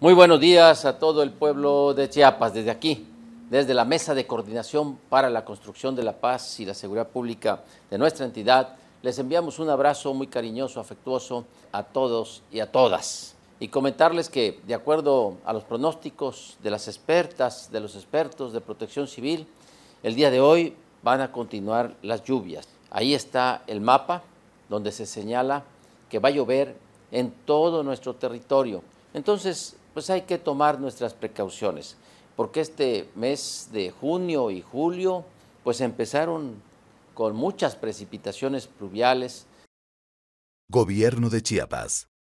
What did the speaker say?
Muy buenos días a todo el pueblo de Chiapas, desde aquí, desde la Mesa de Coordinación para la Construcción de la Paz y la Seguridad Pública de nuestra entidad. Les enviamos un abrazo muy cariñoso, afectuoso a todos y a todas. Y comentarles que, de acuerdo a los pronósticos de las expertas, de los expertos de protección civil, el día de hoy van a continuar las lluvias. Ahí está el mapa donde se señala que va a llover en todo nuestro territorio entonces, pues hay que tomar nuestras precauciones, porque este mes de junio y julio, pues empezaron con muchas precipitaciones pluviales. Gobierno de Chiapas.